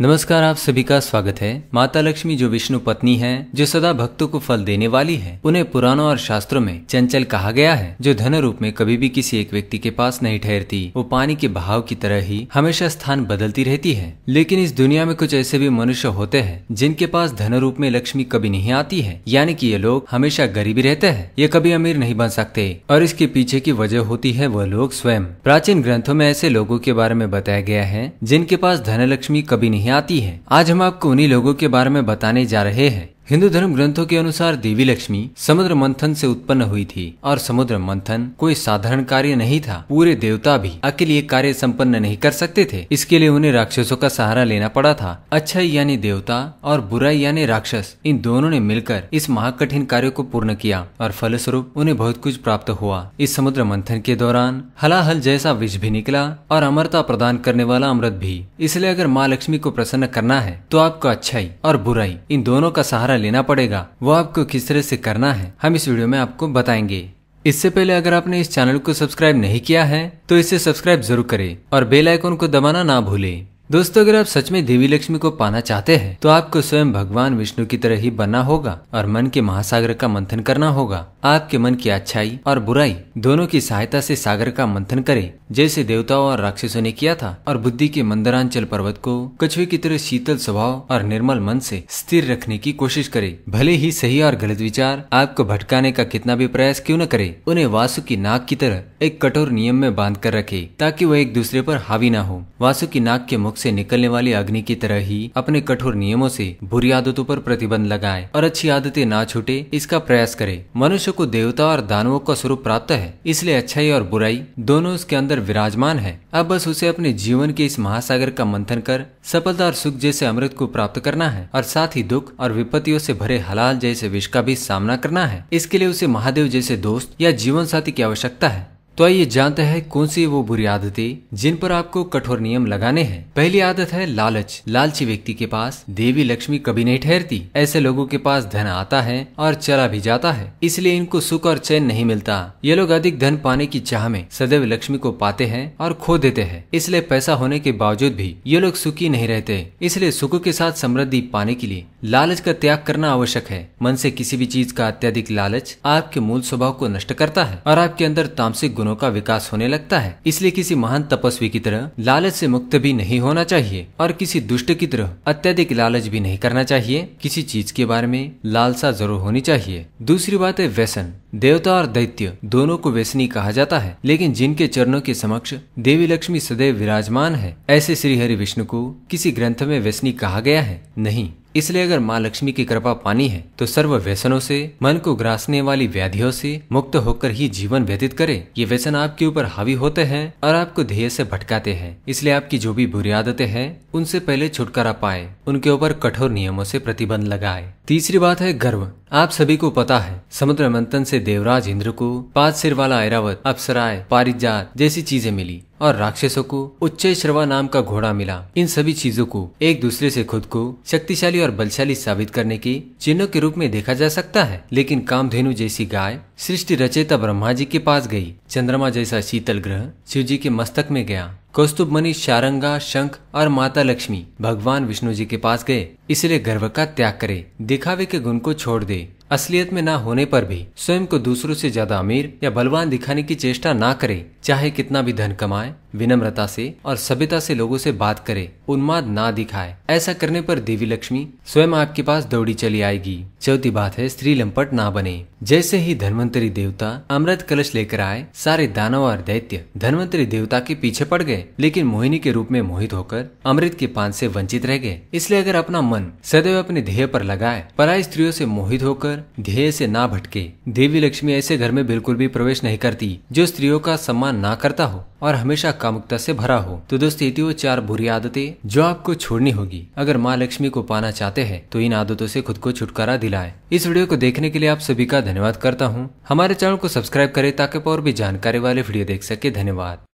नमस्कार आप सभी का स्वागत है माता लक्ष्मी जो विष्णु पत्नी है जो सदा भक्तों को फल देने वाली है उन्हें पुराणों और शास्त्रों में चंचल कहा गया है जो धन रूप में कभी भी किसी एक व्यक्ति के पास नहीं ठहरती वो पानी के बहाव की तरह ही हमेशा स्थान बदलती रहती है लेकिन इस दुनिया में कुछ ऐसे भी मनुष्य होते हैं जिनके पास धन रूप में लक्ष्मी कभी नहीं आती है यानी की ये लोग हमेशा गरीबी रहते हैं ये कभी अमीर नहीं बन सकते और इसके पीछे की वजह होती है वह लोग स्वयं प्राचीन ग्रंथों में ऐसे लोगों के बारे में बताया गया है जिनके पास धनलक्ष्मी कभी नहीं नहीं आती है आज हम आपको उन्हीं लोगों के बारे में बताने जा रहे हैं हिंदू धर्म ग्रंथों के अनुसार देवी लक्ष्मी समुद्र मंथन से उत्पन्न हुई थी और समुद्र मंथन कोई साधारण कार्य नहीं था पूरे देवता भी अकेले ये कार्य संपन्न नहीं कर सकते थे इसके लिए उन्हें राक्षसों का सहारा लेना पड़ा था अच्छाई यानी देवता और बुराई यानी राक्षस इन दोनों ने मिलकर इस महाकठिन कार्य को पूर्ण किया और फलस्वरूप उन्हें बहुत कुछ प्राप्त हुआ इस समुद्र मंथन के दौरान हलाहल जैसा विष भी निकला और अमरता प्रदान करने वाला अमृत भी इसलिए अगर माँ लक्ष्मी को प्रसन्न करना है तो आपको अच्छाई और बुराई इन दोनों का सहारा लेना पड़ेगा वो आपको किस तरह से करना है हम इस वीडियो में आपको बताएंगे इससे पहले अगर आपने इस चैनल को सब्सक्राइब नहीं किया है तो इसे सब्सक्राइब जरूर करें और बेल आइकन को दबाना ना भूले दोस्तों अगर आप सच में देवी लक्ष्मी को पाना चाहते हैं तो आपको स्वयं भगवान विष्णु की तरह ही बनना होगा और मन के महासागर का मंथन करना होगा आपके मन की अच्छाई और बुराई दोनों की सहायता से सागर का मंथन करें जैसे देवताओं और राक्षसों ने किया था और बुद्धि के मंदरांचल पर्वत को कछुए की तरह शीतल स्वभाव और निर्मल मन से स्थिर रखने की कोशिश करें भले ही सही और गलत विचार आपको भटकाने का कितना भी प्रयास क्यों न करे उन्हें वासु की नाक की तरह एक कठोर नियम में बांध कर रखे ताकि वह एक दूसरे पर हावी न हो वासु की नाक के मुख से निकलने वाली अग्नि की तरह ही अपने कठोर नियमों से बुरी आदतों पर प्रतिबंध लगाए और अच्छी आदतें ना छूटे इसका प्रयास करे मनुष्य मनुष्य को देवता और दानवों का स्वरूप प्राप्त है इसलिए अच्छाई और बुराई दोनों उसके अंदर विराजमान है अब बस उसे अपने जीवन के इस महासागर का मंथन कर सफलता और सुख जैसे अमृत को प्राप्त करना है और साथ ही दुख और विपत्तियों से भरे हलाल जैसे विष का भी सामना करना है इसके लिए उसे महादेव जैसे दोस्त या जीवन साथी की आवश्यकता है तो आइए जानते हैं कौन सी वो बुरी आदतें जिन पर आपको कठोर नियम लगाने हैं पहली आदत है लालच लालची व्यक्ति के पास देवी लक्ष्मी कभी नहीं ठहरती ऐसे लोगों के पास धन आता है और चला भी जाता है इसलिए इनको सुख और चैन नहीं मिलता ये लोग अधिक धन पाने की चाह में सदैव लक्ष्मी को पाते हैं और खो देते हैं इसलिए पैसा होने के बावजूद भी ये लोग सुखी नहीं रहते इसलिए सुख के साथ समृद्धि पाने के लिए लालच का त्याग करना आवश्यक है मन से किसी भी चीज का अत्यधिक लालच आपके मूल स्वभाव को नष्ट करता है और आपके अंदर तामसिक गुण गुणों का विकास होने लगता है इसलिए किसी महान तपस्वी की तरह लालच से मुक्त भी नहीं होना चाहिए और किसी दुष्ट की तरह अत्यधिक लालच भी नहीं करना चाहिए किसी चीज के बारे में लालसा जरूर होनी चाहिए दूसरी बात है व्यसन देवता और दैत्य दोनों को व्यसनी कहा जाता है लेकिन जिनके चरणों के समक्ष देवी लक्ष्मी सदैव विराजमान है ऐसे श्री हरि विष्णु को किसी ग्रंथ में व्यसनी कहा गया है नहीं इसलिए अगर माँ लक्ष्मी की कृपा पानी है तो सर्व व्यसनों से मन को ग्रासने वाली व्याधियों से मुक्त होकर ही जीवन व्यतीत करें ये व्यसन आपके ऊपर हावी होते हैं और आपको ध्येय से भटकाते हैं इसलिए आपकी जो भी बुरी आदतें हैं उनसे पहले छुटकारा पाए उनके ऊपर कठोर नियमों से प्रतिबंध लगाए तीसरी बात है गर्व आप सभी को पता है समुद्र मंथन से देवराज इंद्र को पांच सिर वाला ऐरावत अपसराय पारिजात जैसी चीजें मिली और राक्षसों को उच्च श्रवा नाम का घोड़ा मिला इन सभी चीजों को एक दूसरे से खुद को शक्तिशाली और बलशाली साबित करने की चिन्हों के रूप में देखा जा सकता है लेकिन कामधेनु जैसी गाय सृष्टि रचेता ब्रह्मा जी के पास गई चंद्रमा जैसा शीतल ग्रह शिव जी के मस्तक में गया कौस्तुभ मणि शारंगा शंख और माता लक्ष्मी भगवान विष्णु जी के पास गए इसलिए गर्व का त्याग करे दिखावे के गुण को छोड़ दे असलियत में ना होने पर भी स्वयं को दूसरों से ज्यादा अमीर या बलवान दिखाने की चेष्टा ना करे चाहे कितना भी धन कमाए विनम्रता से और सभ्यता से लोगों से बात करे उन्माद ना दिखाए ऐसा करने पर देवी लक्ष्मी स्वयं आपके पास दौड़ी चली आएगी चौथी बात है स्त्री लंपट ना बने जैसे ही धन्वंतरी देवता अमृत कलश लेकर आए सारे दानव और दैत्य धन्वंतरी देवता के पीछे पड़ गए लेकिन मोहिनी के रूप में मोहित होकर अमृत के पान से वंचित रह गए इसलिए अगर अपना मन सदैव अपने ध्येय पर लगाए पराय स्त्रियों से मोहित होकर ध्येय से ना भटके देवी लक्ष्मी ऐसे घर में बिल्कुल भी प्रवेश नहीं करती जो स्त्रियों का सम्मान ना करता हो और हमेशा कामुकता से भरा हो तो दोस्तों ये वो चार बुरी आदतें जो आपको छोड़नी होगी अगर माँ लक्ष्मी को पाना चाहते हैं तो इन आदतों से खुद को छुटकारा दिलाए इस वीडियो को देखने के लिए आप सभी का धन्यवाद करता हूँ हमारे चैनल को सब्सक्राइब करें ताकि और भी जानकारी वाले वीडियो देख सके धन्यवाद